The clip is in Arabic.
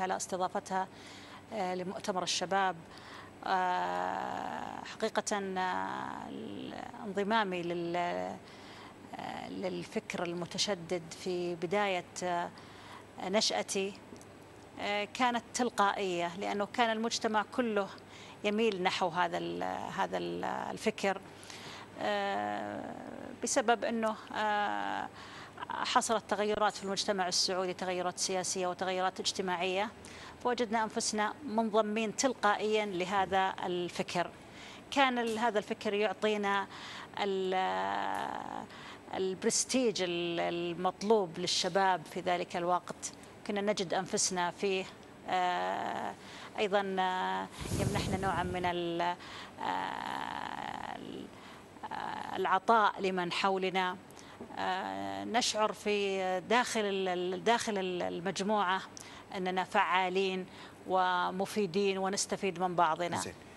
على استضافتها آه، لمؤتمر الشباب آه، حقيقة آه، انضمامي للفكر المتشدد في بداية نشأتي كانت تلقائية لأنه كان المجتمع كله يميل نحو هذا هذا الفكر بسبب أنه حصلت تغيرات في المجتمع السعودي تغيرات سياسية وتغيرات اجتماعية فوجدنا أنفسنا منضمين تلقائيا لهذا الفكر كان هذا الفكر يعطينا البرستيج المطلوب للشباب في ذلك الوقت كنا نجد أنفسنا فيه آه، أيضا آه، يمنحنا نوعا من آه، العطاء لمن حولنا آه، نشعر في داخل داخل المجموعه اننا فعالين ومفيدين ونستفيد من بعضنا.